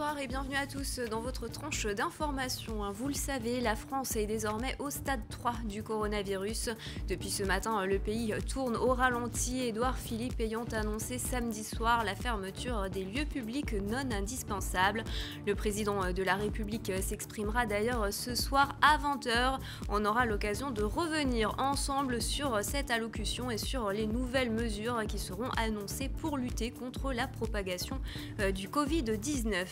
Bonsoir et bienvenue à tous dans votre tranche d'information. Vous le savez, la France est désormais au stade 3 du coronavirus. Depuis ce matin, le pays tourne au ralenti, Édouard Philippe ayant annoncé samedi soir la fermeture des lieux publics non indispensables. Le président de la République s'exprimera d'ailleurs ce soir à 20h. On aura l'occasion de revenir ensemble sur cette allocution et sur les nouvelles mesures qui seront annoncées pour lutter contre la propagation euh, du Covid-19.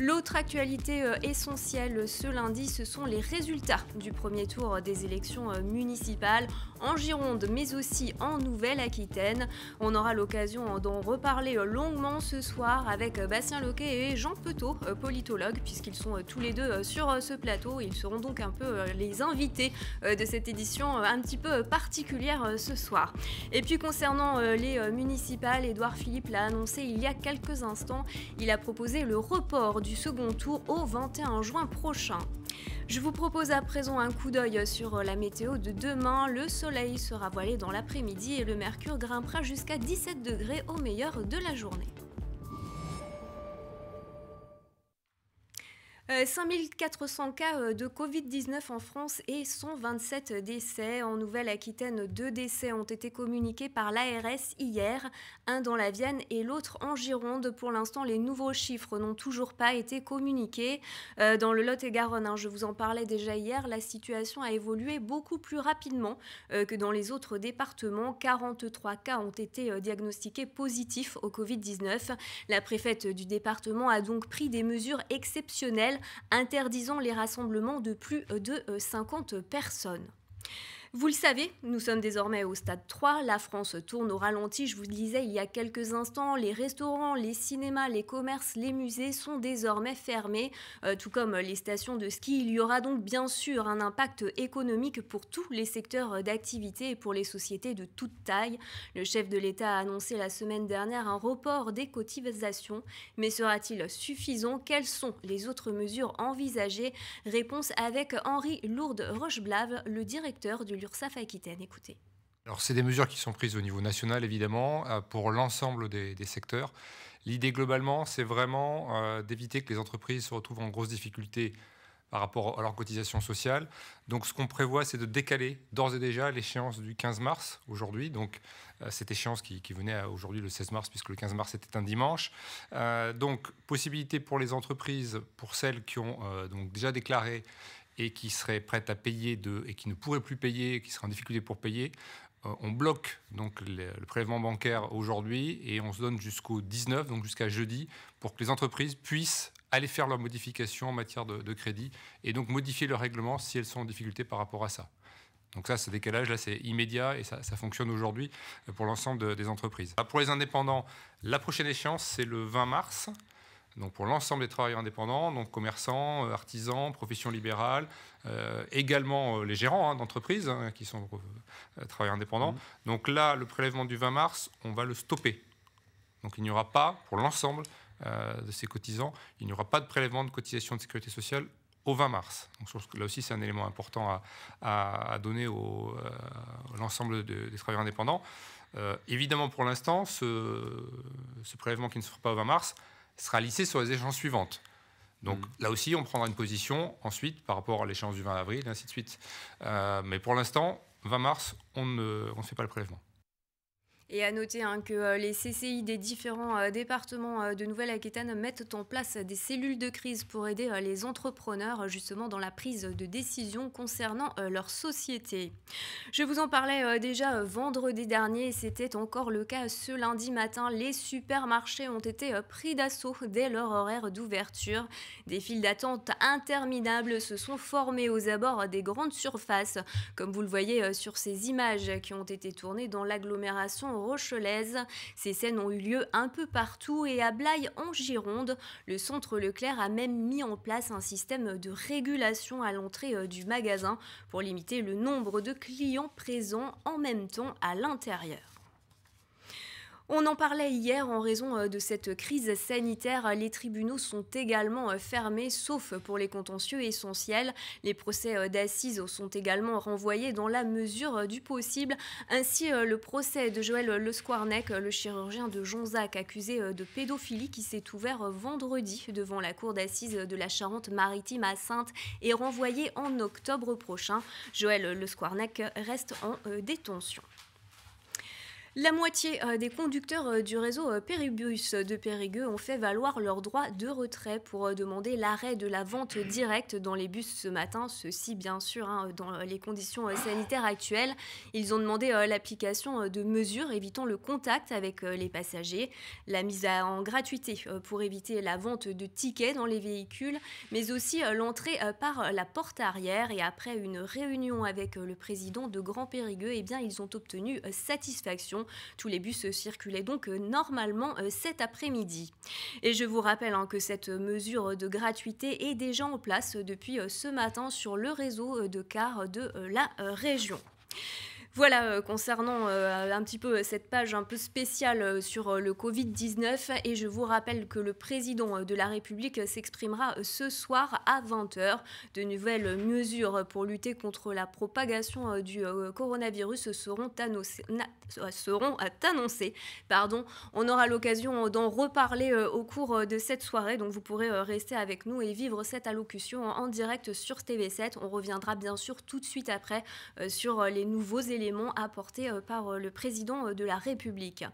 L'autre actualité euh, essentielle ce lundi, ce sont les résultats du premier tour euh, des élections euh, municipales en Gironde, mais aussi en Nouvelle-Aquitaine. On aura l'occasion d'en reparler longuement ce soir avec Bastien Loquet et Jean Petot, politologue, puisqu'ils sont tous les deux sur ce plateau. Ils seront donc un peu les invités de cette édition un petit peu particulière ce soir. Et puis concernant les municipales, Édouard Philippe l'a annoncé il y a quelques instants. Il a proposé le report du second tour au 21 juin prochain. Je vous propose à présent un coup d'œil sur la météo de demain. Le soleil sera voilé dans l'après-midi et le mercure grimpera jusqu'à 17 degrés au meilleur de la journée. 5400 euh, cas euh, de Covid-19 en France et 127 décès. En Nouvelle-Aquitaine, deux décès ont été communiqués par l'ARS hier un dans la Vienne et l'autre en Gironde. Pour l'instant, les nouveaux chiffres n'ont toujours pas été communiqués. Euh, dans le Lot-et-Garonne, hein, je vous en parlais déjà hier, la situation a évolué beaucoup plus rapidement euh, que dans les autres départements. 43 cas ont été euh, diagnostiqués positifs au Covid-19. La préfète du département a donc pris des mesures exceptionnelles interdisant les rassemblements de plus de 50 personnes. Vous le savez, nous sommes désormais au stade 3, la France tourne au ralenti, je vous le disais il y a quelques instants, les restaurants, les cinémas, les commerces, les musées sont désormais fermés, euh, tout comme les stations de ski. Il y aura donc bien sûr un impact économique pour tous les secteurs d'activité et pour les sociétés de toute taille. Le chef de l'État a annoncé la semaine dernière un report des cotisations, mais sera-t-il suffisant Quelles sont les autres mesures envisagées Réponse avec Henri lourdes Rocheblave, le directeur du l'URSSAF Aquitaine. Écoutez. Alors, c'est des mesures qui sont prises au niveau national, évidemment, euh, pour l'ensemble des, secteurs. L'idée, globalement, c'est vraiment euh, d'éviter que les entreprises se retrouvent en grosse difficulté par rapport à leur cotisation sociale. Donc, ce qu'on prévoit, c'est de décaler d'ores et déjà l'échéance du 15 mars aujourd'hui. Donc, euh, cette échéance qui, venait aujourd'hui le 16 mars, puisque le 15 mars était un dimanche. donc, possibilité pour les entreprises, pour celles qui ont donc déjà déclaré et qui serait prêtes à payer de, et qui ne pourraient plus payer, qui seraient en difficulté pour payer, euh, on bloque donc le, prélèvement bancaire aujourd'hui et on se donne jusqu'au 19, donc jusqu'à jeudi, pour que les entreprises puissent aller faire leurs modifications en matière de, crédit et donc modifier leur règlement si elles sont en difficulté par rapport à ça. Donc ça, ce décalage-là, c'est immédiat et ça, fonctionne aujourd'hui euh, pour l'ensemble des entreprises. pour les indépendants, la prochaine échéance, c'est le 20 mars donc pour l'ensemble des travailleurs indépendants, donc commerçants, euh, artisans, professions libérales, euh, également euh, les gérants hein, d'entreprises hein, qui sont travailleurs indépendants. Mmh. Donc là, le prélèvement du 20 mars, on va le stopper. Donc il n'y aura pas, pour l'ensemble de ces cotisants, il n'y aura pas de prélèvement de cotisation de sécurité sociale au 20 mars. Donc, là aussi, c'est un élément important à, donner à l'ensemble des travailleurs indépendants. évidemment, pour l'instant, ce, ce prélèvement qui ne se fera pas au 20 mars, sera lissé sur les échéances suivantes. Donc mm. là aussi, on prendra une position ensuite par rapport à l'échéance du 20 avril, et ainsi de suite. Euh, mais pour l'instant, 20 mars, on ne, on ne fait pas le prélèvement. Et à noter hein, que euh, les CCI des différents euh, départements euh, de Nouvelle-Aquitaine mettent en place des cellules de crise pour aider les entrepreneurs justement dans la prise de décision concernant leur société. Je vous en parlais déjà vendredi dernier c'était encore le cas ce lundi matin. Les supermarchés ont été pris d'assaut dès leur horaire d'ouverture. Des files d'attente interminables se sont formées aux abords des grandes surfaces, comme vous le voyez sur ces images qui ont été tournées dans l'agglomération rochelaise. Ces scènes ont eu lieu un peu partout et à Blaye en Gironde. Le centre Leclerc a même mis en place un système de régulation à l'entrée euh, du magasin pour limiter le nombre de clients présents en même temps à l'intérieur. On en parlait hier en raison euh, de cette crise sanitaire. Les tribunaux sont également euh, fermés, sauf pour les contentieux essentiels. Les procès euh, d'assises sont également renvoyés dans la mesure du possible. Ainsi, le procès de Joël Le le chirurgien de Jonzac, accusé de pédophilie, qui s'est ouvert vendredi devant la cour d'assises de la Charente-Maritime à Sainte, est renvoyé en octobre prochain. Joël Le reste en détention. La moitié euh, des conducteurs euh, du réseau euh, Péribus de Périgueux ont fait valoir leur droit de retrait pour demander l'arrêt de la vente directe dans les bus ce matin, ceci bien sûr hein, dans les conditions sanitaires actuelles. Ils ont demandé l'application de mesures évitant le contact avec les passagers, la mise en gratuité pour éviter la vente de tickets dans les véhicules, mais aussi l'entrée par la porte arrière. Et après une réunion avec le président de Grand Périgueux, eh bien, ils ont obtenu satisfaction. Tous les bus circulaient donc euh, normalement euh, cet après-midi. Et je vous rappelle hein, que cette mesure de gratuité est déjà en place depuis euh, ce matin sur le réseau de cars de la région. Voilà, euh, concernant euh, un petit peu euh, cette page un peu spéciale sur le Covid-19, et je vous rappelle que le président de la République s'exprimera ce soir à 20h. De nouvelles mesures pour lutter contre la propagation du coronavirus seront, annoncées. Seront pardon. On aura l'occasion d'en reparler au cours de cette soirée, donc vous pourrez rester avec nous et vivre cette allocution en direct sur TV7. On reviendra bien sûr tout de suite après sur les nouveaux éléments éléments apportés euh, par euh, le président euh, de la République.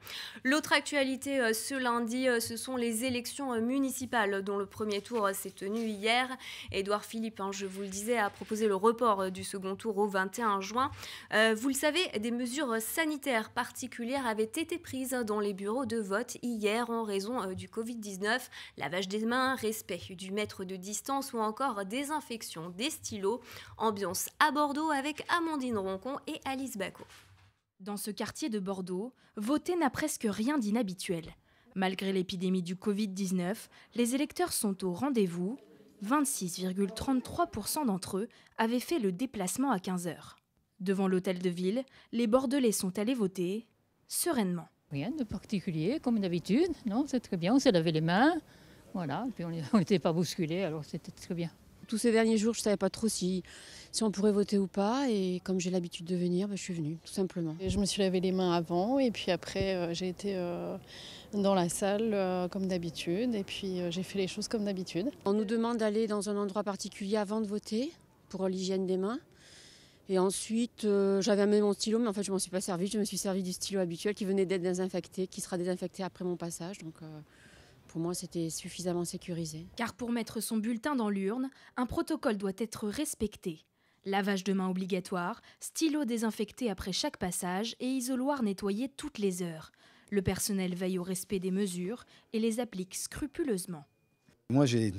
L'autre actualité ce lundi, ce sont les élections municipales dont le premier tour s'est tenu hier. Édouard Philippe, hein, je vous le disais, a proposé le report du second tour au 21 juin. Vous le savez, des mesures sanitaires particulières avaient été prises dans les bureaux de vote hier en raison du Covid-19, lavage des mains, respect du mètre de distance ou encore désinfection des stylos. Ambiance à Bordeaux avec Amandine Roncon et Alice dans ce quartier de Bordeaux, voter n'a presque rien d'inhabituel. Malgré l'épidémie du Covid-19, les électeurs sont au rendez-vous. 26,33% d'entre eux avaient fait le déplacement à 15 heures. Devant l'hôtel de ville, les Bordelais sont allés voter sereinement. Rien de particulier, comme d'habitude. Non, c'est très bien. On s'est lavé les mains. Voilà, puis on n'était pas bousculé, alors c'était très bien tous ces derniers jours, je ne savais pas trop si, si on pourrait voter ou pas. Et comme j'ai l'habitude de venir, bah, je suis venue, tout simplement. Et je me suis lavé les mains avant et puis après, euh, j'ai été euh, dans la salle euh, comme d'habitude et puis j'ai fait les choses comme d'habitude. On nous demande d'aller dans un endroit particulier avant de voter pour l'hygiène des mains. Et ensuite, j'avais amené mon stylo, mais en fait, je m'en suis pas servi. Je me suis servi du stylo habituel qui venait d'être désinfecté, qui sera désinfecté après mon passage. Donc, pour moi, c'était suffisamment sécurisé. Car pour mettre son bulletin dans l'urne, un protocole doit être respecté. Lavage de mains obligatoire, stylo désinfecté après chaque passage et isoloir nettoyé toutes les heures. Le personnel veille au respect des mesures et les applique scrupuleusement. Moi, j'ai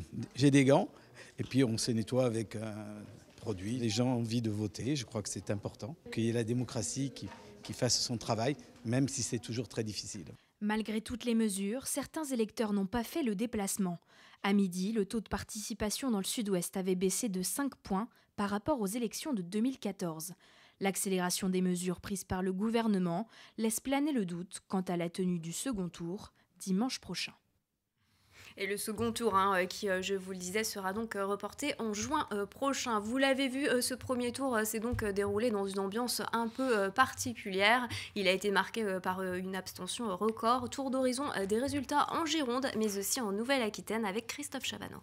des gants et puis on se nettoie avec un produit. Les gens ont envie de voter, je crois que c'est important. Qu'il y ait la démocratie qui fasse son travail, même si c'est toujours très difficile. Malgré toutes les mesures, certains électeurs n'ont pas fait le déplacement. À midi, le taux de participation dans le sud-ouest avait baissé de 5 points par rapport aux élections de 2014. L'accélération des mesures prises par le gouvernement laisse planer le doute quant à la tenue du second tour dimanche prochain. Et le second tour, hein, euh, qui, euh, je vous le disais, sera donc euh, reporté en juin prochain. Vous l'avez vu, ce premier tour s'est donc déroulé dans une ambiance un peu particulière. Il a été marqué par une abstention record. Tour d'horizon des résultats en Gironde, mais aussi en Nouvelle-Aquitaine avec Christophe Chavanon.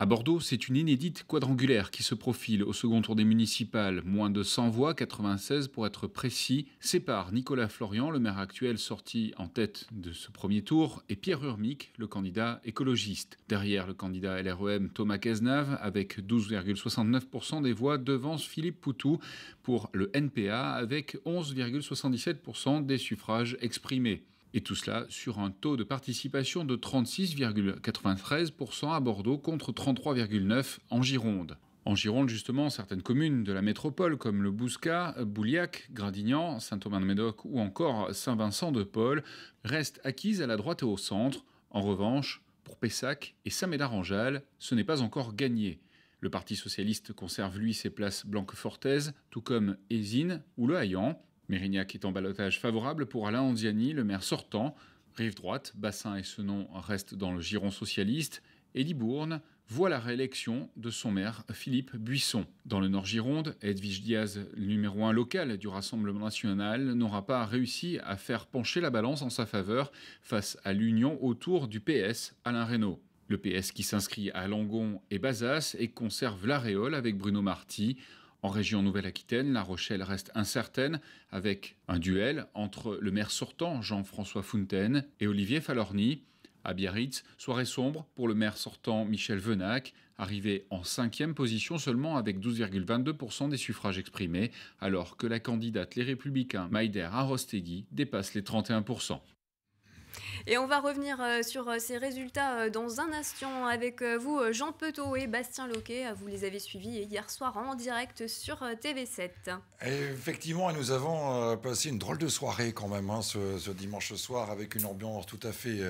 À Bordeaux, c'est une inédite quadrangulaire qui se profile au second tour des municipales. Moins de 100 voix, 96 pour être précis, séparent Nicolas Florian, le maire actuel sorti en tête de ce premier tour, et Pierre Urmic, le candidat écologiste. Derrière le candidat LREM Thomas Cazenave, avec 12,69% des voix, devance Philippe Poutou pour le NPA, avec 11,77% des suffrages exprimés. Et tout cela sur un taux de participation de 36,93% à Bordeaux contre 33,9% en Gironde. En Gironde, justement, certaines communes de la métropole comme le Bouscat, Bouliac, Gradignan, saint thomas de médoc ou encore Saint-Vincent-de-Paul restent acquises à la droite et au centre. En revanche, pour Pessac et saint médard en ce n'est pas encore gagné. Le Parti socialiste conserve lui ses places Blanquefortaise, tout comme Aisines ou Le Hayan. Mérignac est en balotage favorable pour Alain Anziani, le maire sortant. Rive droite, Bassin et nom restent dans le giron socialiste. Et Libourne voit la réélection de son maire Philippe Buisson. Dans le Nord-Gironde, Edwige Diaz, numéro un local du Rassemblement national, n'aura pas réussi à faire pencher la balance en sa faveur face à l'union autour du PS Alain Reynaud. Le PS qui s'inscrit à Langon et Bazas et conserve l'aréole avec Bruno Marty. En région Nouvelle-Aquitaine, La Rochelle reste incertaine avec un duel entre le maire sortant Jean-François Fontaine et Olivier Falorni. À Biarritz, soirée sombre pour le maire sortant Michel Venac, arrivé en cinquième position seulement avec 12,22% des suffrages exprimés, alors que la candidate Les Républicains Maïder Arostegui dépasse les 31%. Et on va revenir euh, sur euh, ces résultats euh, dans un instant avec vous, Jean Petot et Bastien Loquet. Vous les avez suivis hier soir en direct sur TV7. Effectivement, nous avons passé une drôle de soirée quand même hein, ce, dimanche soir avec une ambiance tout à fait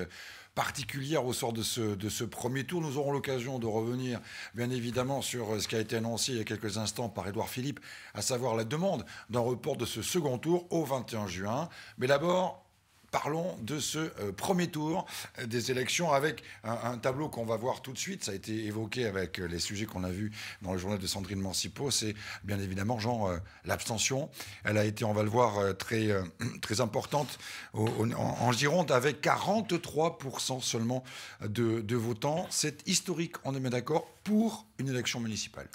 particulière au sort de ce, de ce premier tour. Nous aurons l'occasion de revenir, bien évidemment, sur ce qui a été annoncé il y a quelques instants par Édouard Philippe, à savoir la demande d'un report de ce second tour au 21 juin. Mais d'abord, parlons de ce euh, premier tour euh, des élections avec un, tableau qu'on va voir tout de suite. Ça a été évoqué avec euh, les sujets qu'on a vus dans le journal de Sandrine Mancipo. C'est bien évidemment, Jean, l'abstention. Elle a été, on va le voir, très, importante en, Gironde avec 43% seulement de, votants. C'est historique, on est bien d'accord, pour une élection municipale.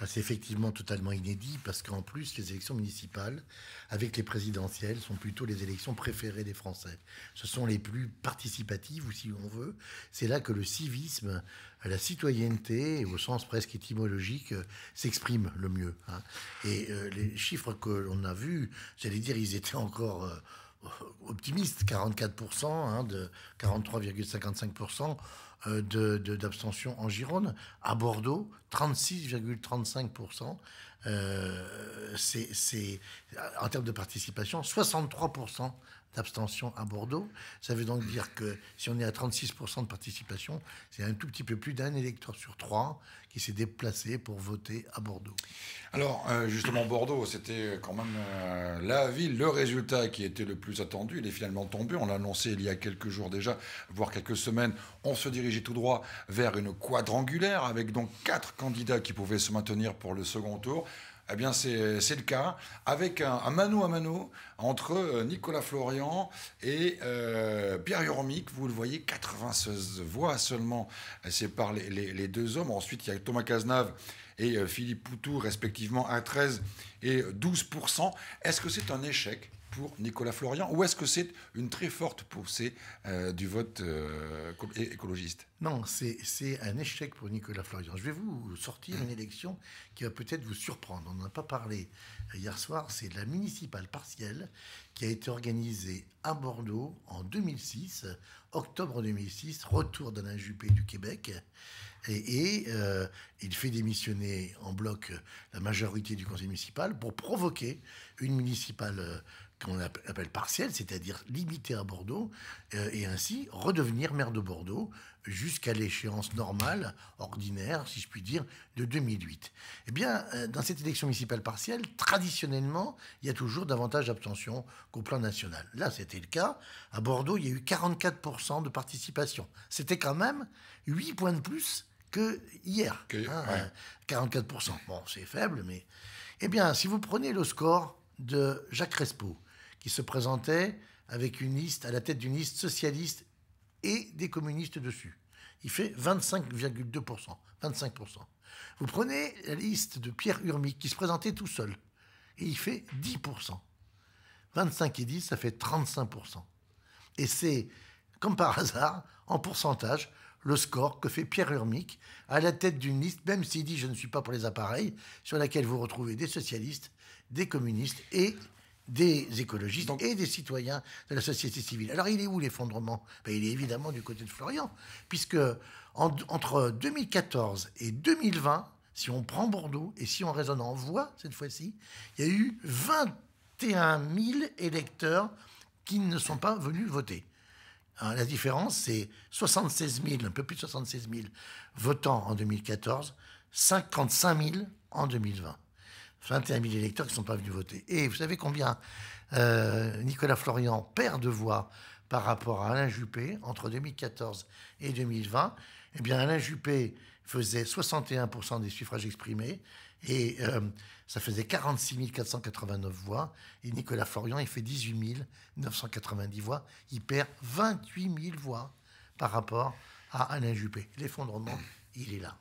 Ah, c'est effectivement totalement inédit parce qu'en plus, les élections municipales, avec les présidentielles, sont plutôt les élections préférées des Français. Ce sont les plus participatives, ou si on veut. C'est là que le civisme, la citoyenneté, au sens presque étymologique, s'exprime le mieux. Hein. Et euh, les chiffres que l'on a vus, j'allais dire, ils étaient encore euh, optimistes. 44%, hein, de 43,55%. Euh, d'abstention en Gironde. À Bordeaux, 36,35%. Euh, c'est en termes de participation, 63% d'abstention à Bordeaux. Ça veut donc dire que si on est à 36% de participation, c'est un tout petit peu plus d'un électeur sur trois qui s'est déplacé pour voter à Bordeaux. Alors, euh, justement, Bordeaux, c'était quand même euh, la ville, le résultat qui était le plus attendu. Il est finalement tombé. On l'a annoncé il y a quelques jours déjà, voire quelques semaines. On se dirigeait tout droit vers une quadrangulaire avec donc quatre candidats qui pouvaient se maintenir pour le second tour. Eh bien, c'est le cas, avec un, mano à mano entre euh, Nicolas Florian et euh, Pierre Yoromic. Vous le voyez, 96 voix seulement euh, séparent les, les deux hommes. Ensuite, il y a Thomas Cazenave et Philippe Poutou, respectivement, à 13 et 12 Est-ce que c'est un échec pour Nicolas Florian Ou est-ce que c'est une très forte poussée euh, du vote euh, écologiste Non, c'est un échec pour Nicolas Florian. Je vais vous sortir une élection qui va peut-être vous surprendre. On n'en a pas parlé hier soir. C'est la municipale partielle qui a été organisée à Bordeaux en 2006, octobre 2006, retour d'Alain Juppé du Québec. Et, euh, il fait démissionner en bloc la majorité du conseil municipal pour provoquer une municipale qu'on appelle partielle, c'est-à-dire limiter à Bordeaux, euh, et ainsi redevenir maire de Bordeaux jusqu'à l'échéance normale, ordinaire, si je puis dire, de 2008. Eh bien, euh, dans cette élection municipale partielle, traditionnellement, il y a toujours davantage d'abstention qu'au plan national. Là, c'était le cas. À Bordeaux, il y a eu 44% de participation. C'était quand même 8 points de plus que hier. 44%. Hein, euh, bon, c'est faible, mais... Eh bien, si vous prenez le score de Jacques Respo qui se présentait avec une liste, à la tête d'une liste socialiste et des communistes dessus. Il fait 25,2%. 25%. Vous prenez la liste de Pierre Urmic qui se présentait tout seul et il fait 10%. 25 et 10, ça fait 35%. Et c'est, comme par hasard, en pourcentage, le score que fait Pierre Urmic à la tête d'une liste, même s'il dit je ne suis pas pour les appareils, sur laquelle vous retrouvez des socialistes, des communistes et des écologistes et des citoyens de la société civile. Alors il est où l'effondrement ben, Il est évidemment du côté de Florian, puisque entre 2014 et 2020, si on prend Bordeaux et si on raisonne en voix cette fois-ci, il y a eu 21 000 électeurs qui ne sont pas venus voter. Hein, la différence, c'est 76 000, un peu plus de 76 000 votants en 2014, 55 000 en 2020. 21 000 électeurs qui ne sont pas venus voter. Et vous savez combien euh, Nicolas Florian perd de voix par rapport à Alain Juppé entre 2014 et 2020 Eh bien, Alain Juppé faisait 61% des suffrages exprimés et euh, ça faisait 46 489 voix. Et Nicolas Florian, il fait 18 990 voix. Il perd 28 000 voix par rapport à Alain Juppé. L'effondrement, il est là.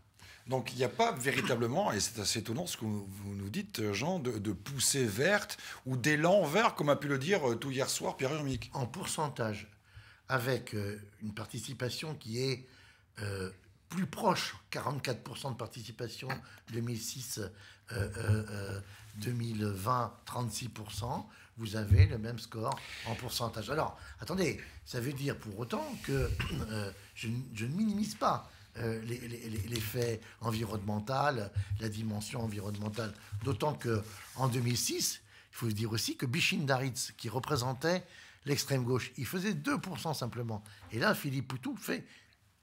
Donc il n'y a pas véritablement, et c'est assez étonnant ce que vous nous dites, euh, Jean, de, poussée verte ou d'élan vert, comme a pu le dire euh, tout hier soir Pierre Urmic. En pourcentage, avec euh, une participation qui est plus proche, 44% de participation 2006, 2020, 36%, vous avez le même score en pourcentage. Alors, attendez, ça veut dire pour autant que je ne minimise pas euh, l'effet environnemental, la dimension environnementale. D'autant que en 2006, il faut dire aussi que Bichin Daritz, qui représentait l'extrême gauche, il faisait 2% simplement. Et là, Philippe Poutou fait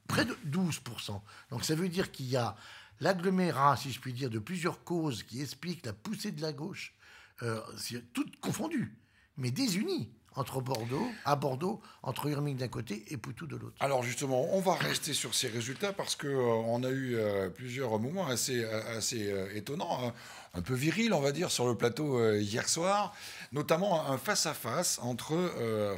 près de 12%. Donc ça veut dire qu'il y a l'agglomérat, si je puis dire, de plusieurs causes qui expliquent la poussée de la gauche, euh, toutes confondues, mais désunies entre Bordeaux, à Bordeaux, entre Urmic d'un côté et Poutou de l'autre. Alors justement, on va rester sur ces résultats parce qu'on euh, a eu euh, plusieurs moments assez, assez euh, étonnants, hein. un peu virils, on va dire, sur le plateau hier soir, notamment un face-à-face -face entre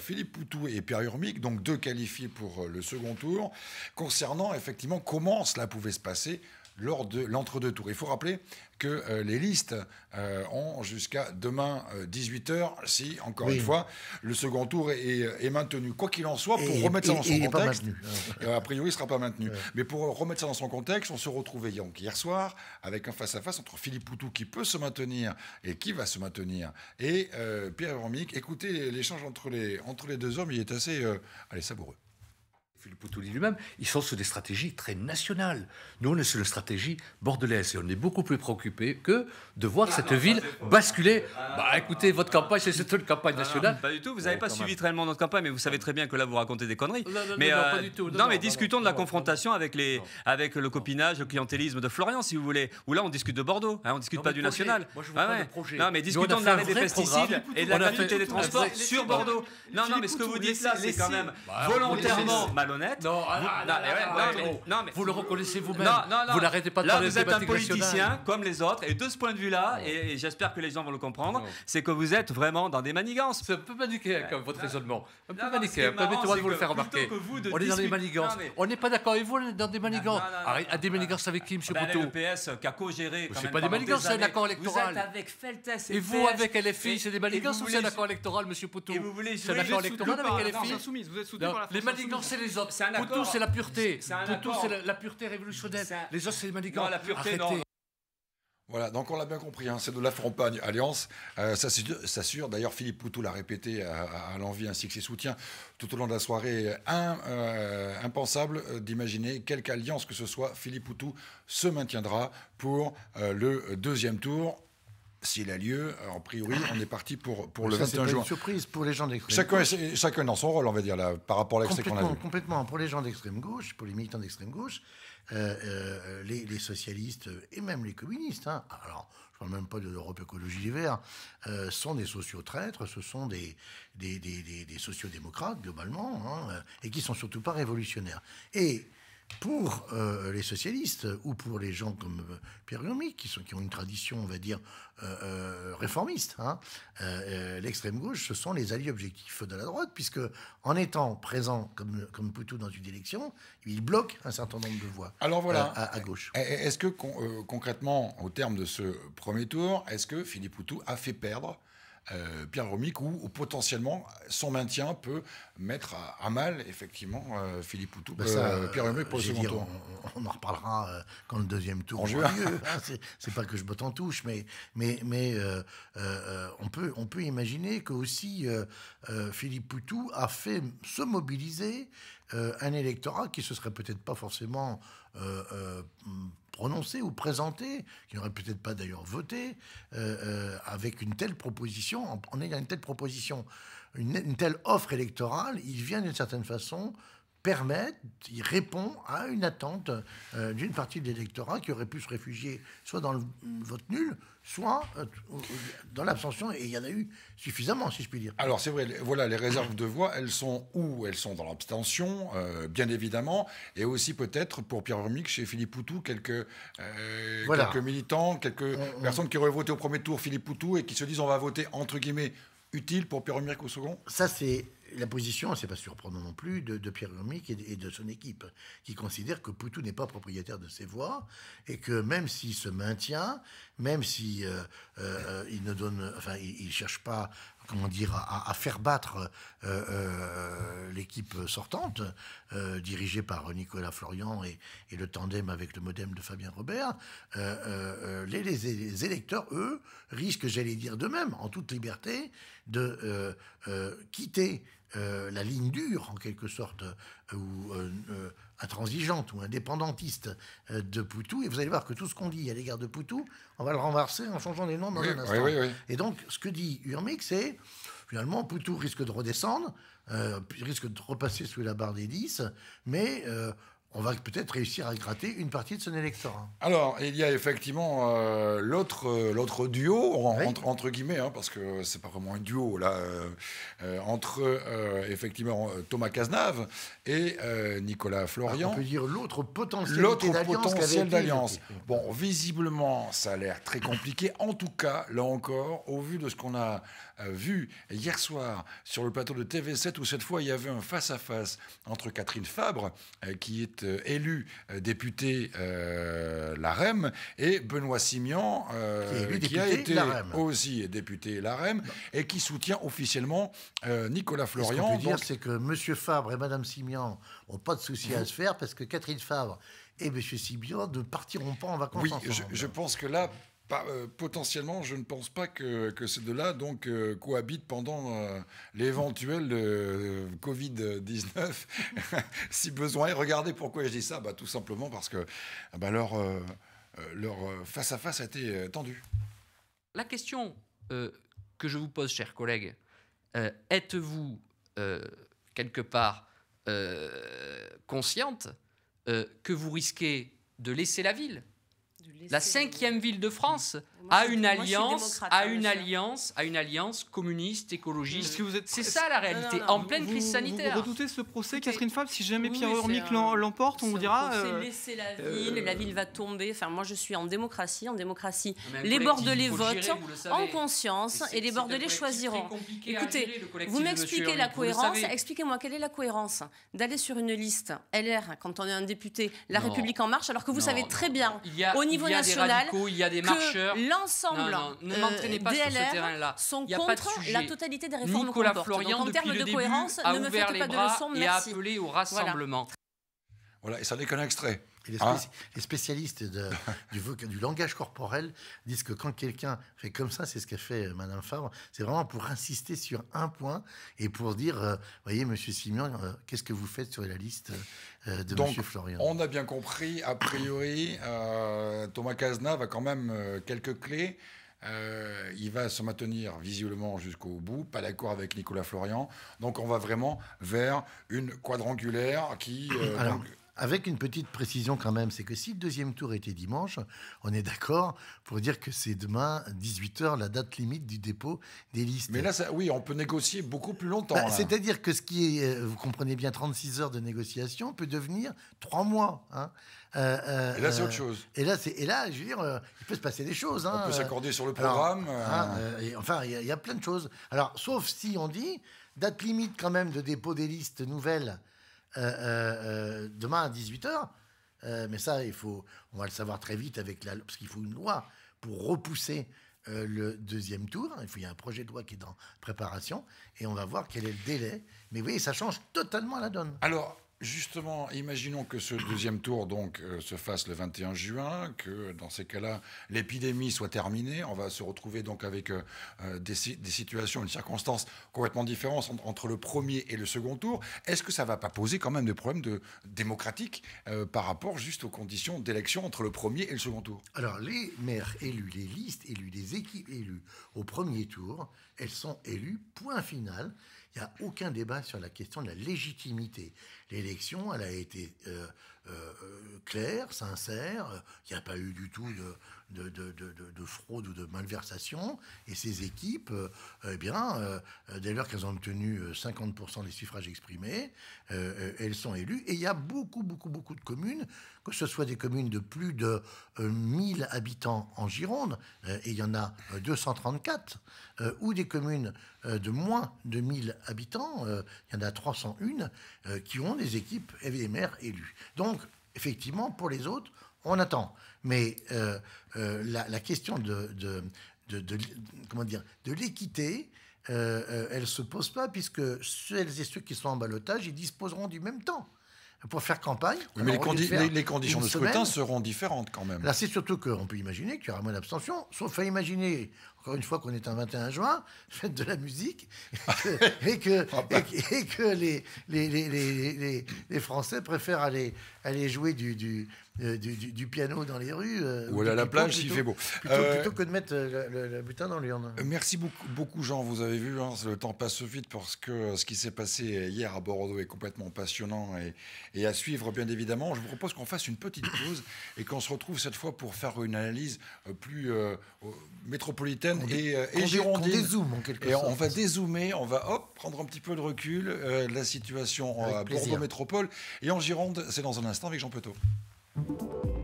Philippe Poutou et Pierre Urmic, donc deux qualifiés pour le second tour, concernant effectivement comment cela pouvait se passer lors de l'entre-deux tours. Il faut rappeler que euh, les listes euh, ont jusqu'à demain 18h euh, si, encore une fois, le second tour est, maintenu. Quoi qu'il en soit, pour remettre ça dans son contexte, a priori, il ne sera pas maintenu. Mais pour remettre ça dans son contexte, on se retrouvait hier soir avec un face-à-face entre Philippe Poutou qui peut se maintenir et qui va se maintenir et Pierre Vermic. Écoutez l'échange entre les, deux hommes, il est assez allez, savoureux. Philippe dit lui-même, ils sont sur des stratégies très nationales. Nous, on est sur une stratégie bordelaise et on est beaucoup plus préoccupé que de voir ah, cette ville basculer. Ah, bah écoutez, ah, votre campagne, c'est une campagne nationale. pas du tout, vous n'avez pas suivi réellement notre campagne, mais vous savez très bien que là, vous racontez des conneries. Non, non, mais, euh, pas du tout. non, mais discutons de la confrontation avec, les, avec le copinage, le clientélisme de Florian, si vous voulez, Ou là, on discute de Bordeaux, hein, on ne discute pas du national. Moi, je vous ouais. projet. Non, mais discutons de l'arrêt des pesticides et de la qualité des transports sur Bordeaux. Non, non, mais ce que vous dites là, c'est quand même bah, volontairement, malheureusement, vous le reconnaissez vous-même. Vous n'arrêtez pas de là, parler vous êtes un politicien comme les autres. Et de ce point de vue-là, et, j'espère que les gens vont le comprendre, c'est que vous êtes vraiment dans des manigances. C'est un peu maniqué euh, comme votre raisonnement. Un peu maniqué. Permettez-moi de vous le faire remarquer. On est dans des manigances. On n'est pas d'accord Et vous. On est dans des manigances. Arrêtez des manigances avec qui, M. Poutou Le PS qui a co-géré. C'est pas des manigances, c'est un accord électoral. Vous êtes avec Feltes et vous avec LFI, c'est des manigances ou c'est un accord électoral, M. Poutou vous voulez c'est un accord électoral avec LFI. Les manigances, c'est les autres. Poutou, c'est la pureté. Poutou, c'est la, pureté révolutionnaire. Les autres, c'est les Voilà, donc on l'a bien compris, hein, c'est de la frontagne Alliance. Euh, ça s'assure, d'ailleurs Philippe Poutou l'a répété à, l'envi, l'envie ainsi que ses soutiens tout au long de la soirée. Un, euh, impensable euh, d'imaginer quelque alliance que ce soit, Philippe Poutou se maintiendra pour le deuxième tour s'il a lieu, euh, en priori, on est parti pour, pour le 21 juin. C'est une surprise pour les gens d'extrême chacun, chacun dans son rôle, on va dire, là, par rapport à l'extrême-gauche. qu'on a vu. Complètement. Pour les gens d'extrême gauche, pour les militants d'extrême gauche, euh, euh, les, socialistes et même les communistes, hein. alors je parle même pas de l'Europe Écologie d'hiver – sont des sociaux-traîtres, ce sont des, des, des, sociaux-démocrates, globalement, hein, et qui sont surtout pas révolutionnaires. Et pour euh, les socialistes ou pour les gens comme euh, Pierre qui, ont une tradition, on va dire, euh, réformiste, hein, l'extrême gauche, ce sont les alliés objectifs de la droite, puisque en étant présent comme, comme Poutou dans une élection, il bloque un certain nombre de voix à, gauche. Est-ce que concrètement, au terme de ce premier tour, est-ce que Philippe Poutou a fait perdre pierre euh, bien où, potentiellement son maintien peut mettre à, mal effectivement euh, Philippe Poutou, On, en reparlera euh, quand le deuxième tour aura lieu. Hein, c'est pas que je botte en touche, mais, mais, mais on, peut, on peut imaginer que aussi Philippe Poutou a fait se mobiliser un électorat qui se serait peut-être pas forcément renoncer ou présenter, qui n'aurait peut-être pas d'ailleurs voté, euh, euh, avec une telle proposition, en ayant une telle proposition, une telle offre électorale, il vient d'une certaine façon permet, il répond à une attente euh, d'une partie de l'électorat qui aurait pu se réfugier soit dans le vote nul, soit euh, dans l'abstention, et il y en a eu suffisamment, si je puis dire. Alors c'est vrai, voilà, les réserves de voix, elles sont où Elles sont dans l'abstention, euh, bien évidemment, et aussi peut-être pour Pierre Vermic, chez Philippe Poutou, quelques, militants, quelques personnes qui auraient voté au premier tour Philippe Poutou et qui se disent on va voter entre guillemets utile pour Pierre Vermic au second. Ça c'est la position, c'est pas surprenant non plus, de, Pierre Urmic et de, son équipe, qui considère que Poutou n'est pas propriétaire de ses voix et que même s'il se maintient, même si euh, euh, il ne donne, enfin, il, cherche pas, comment dire, à, faire battre euh, l'équipe sortante, euh, dirigé par Nicolas Florian et, le tandem avec le modem de Fabien Robert, euh, euh, les, électeurs, eux, risquent, j'allais dire de même, en toute liberté, de quitter la ligne dure, en quelque sorte, ou intransigeante ou indépendantiste de Poutou. Et vous allez voir que tout ce qu'on dit à l'égard de Poutou, on va le renverser en changeant les noms dans un instant. Et donc, ce que dit Urmic, c'est finalement, Poutou risque de redescendre, euh, risque de repasser sous la barre des 10, mais euh, on va peut-être réussir à gratter une partie de son électorat. Alors, il y a effectivement euh, l'autre, duo, entre, guillemets, hein, parce que c'est pas vraiment un duo, là, entre effectivement Thomas Cazenave et Nicolas ah, Florian. on peut dire l'autre potentiel L'autre potentiel d'alliance. Bon, visiblement, ça a l'air très compliqué. En tout cas, là encore, au vu de ce qu'on a vu hier soir sur le plateau de TV7 où cette fois il y avait un face-à-face entre Catherine Fabre, qui est élue députée la et Benoît Simian, qui, a été aussi député la et qui soutient officiellement euh, Nicolas Florian. Ce qu'on peut dire, c'est que M. Fabre et Mme Simian n'ont pas de souci à se faire parce que Catherine Fabre et M. Simian ne partiront pas en vacances. Oui, Je, je pense que là, euh, potentiellement, je ne pense pas que, ces deux-là euh, cohabitent pendant euh, l'éventuel Covid-19, si besoin. Et regardez pourquoi je dis ça, bah, tout simplement parce que ah bah, leur, face-à-face a été tendu. La question que je vous pose, chers collègues, êtes-vous quelque part consciente que vous risquez de laisser la ville la cinquième ville de France a une alliance, a hein, une alliance, a une alliance communiste, écologiste. C'est ça la réalité, en pleine crise sanitaire. Vous, redoutez ce procès, Catherine Fabre, Si jamais Pierre hermick l'emporte, on dira. Euh... laisser la euh, ville, la ville va tomber. Enfin, moi, je suis en démocratie, en démocratie. Ah, les Bordelais votent en conscience et les Bordelais choisiront. Écoutez, vous m'expliquez la cohérence. Expliquez-moi quelle est la cohérence d'aller sur une liste LR quand on est un député La République en Marche, alors que vous savez très bien, au niveau il y a des radicaux, il y a des marcheurs. L'ensemble ne euh, m'entraînez pas sur ce terrain-là. Sont il y a pas de la totalité des réformes Nicolas Florian, en termes de début, faites a ouvert les merci. et a appelé au rassemblement. Voilà, et ça n'est qu'un extrait. Ah. les, spécialistes de, du, du, langage corporel disent que quand quelqu'un fait comme ça, c'est ce qu'a fait euh, Madame Favre, c'est vraiment pour insister sur un point et pour dire, euh, voyez, Monsieur Simian, euh, qu'est-ce que vous faites sur la liste de Donc, Monsieur Florian On a bien compris, a priori, Thomas Kazna va quand même quelques clés. il va se maintenir visiblement jusqu'au bout, pas d'accord avec Nicolas Florian. Donc on va vraiment vers une quadrangulaire qui... Avec une petite précision quand même, c'est que si le deuxième tour était dimanche, on est d'accord pour dire que c'est demain 18h la date limite du dépôt des listes. Mais là, ça, oui, on peut négocier beaucoup plus longtemps. Bah, c'est-à-dire que ce qui est, euh, vous comprenez bien, 36 heures de négociation peut devenir 3 mois. Hein. Euh, euh, et là, c'est autre chose. Et là, et là, je veux dire, il peut se passer des choses. Hein. On peut s'accorder sur le programme. Hein, et, enfin, il y, a plein de choses. Alors, sauf si on dit date limite quand même de dépôt des listes nouvelles euh, euh, euh, demain à 18h. mais ça, il faut, on va le savoir très vite avec la, parce qu'il faut une loi pour repousser le deuxième tour. Il, faut, y a un projet de loi qui est en préparation et on va voir quel est le délai. Mais oui, ça change totalement la donne. Alors, Justement, imaginons que ce deuxième tour donc euh, se fasse le 21 juin, que dans ces cas-là, l'épidémie soit terminée. On va se retrouver donc avec euh, euh, des, situations, une circonstance complètement différente entre le premier et le second tour. Est-ce que ça va pas poser quand même des problèmes démocratiques par rapport juste aux conditions d'élection entre le premier et le second tour Alors, les maires élus, les listes élus, les équipes élues au premier tour, elles sont élues, point final. Il n'y a aucun débat sur la question de la légitimité l'élection, elle a été euh, euh, claire, sincère, il n'y a pas eu du tout de, de, fraude ou de malversation, et ces équipes, euh, eh bien, dès lors qu'elles ont obtenu 50% des suffrages exprimés, elles sont élues, et il y a beaucoup, beaucoup, beaucoup de communes, que ce soit des communes de plus de 1000 habitants en Gironde, et il y en a 234, ou des communes de moins de 1000 habitants, il y en a 301, qui ont des équipes FDMR élues. Donc, effectivement, pour les autres, on attend. Mais euh, euh, la, question de, comment dire, de l'équité, euh, elle ne se pose pas, puisque celles et ceux qui sont en balotage, ils disposeront du même temps pour faire campagne. mais les, conditions de scrutin seront différentes quand même. Là, c'est surtout qu'on peut imaginer qu'il y aura moins d'abstention, sauf à imaginer, encore une fois, qu'on est un 21 juin, fête de la musique, et que, ah, bah. les, les, Français préfèrent aller, jouer du euh, du, piano dans les rues. Euh, ou à la plage s'il fait beau. Plutôt, euh, que de mettre le, butin dans l'urne. Merci beaucoup, Jean. Vous avez vu, hein, le temps passe vite parce que ce qui s'est passé hier à Bordeaux est complètement passionnant et, à suivre, bien évidemment. Je vous propose qu'on fasse une petite pause et qu'on se retrouve cette fois pour faire une analyse plus métropolitaine et, et on girondine. dézoome en quelque et On va dézoomer, on va hop, prendre un petit peu de recul la situation à Bordeaux Métropole et en Gironde. C'est dans un instant avec Jean Petot. Thank you.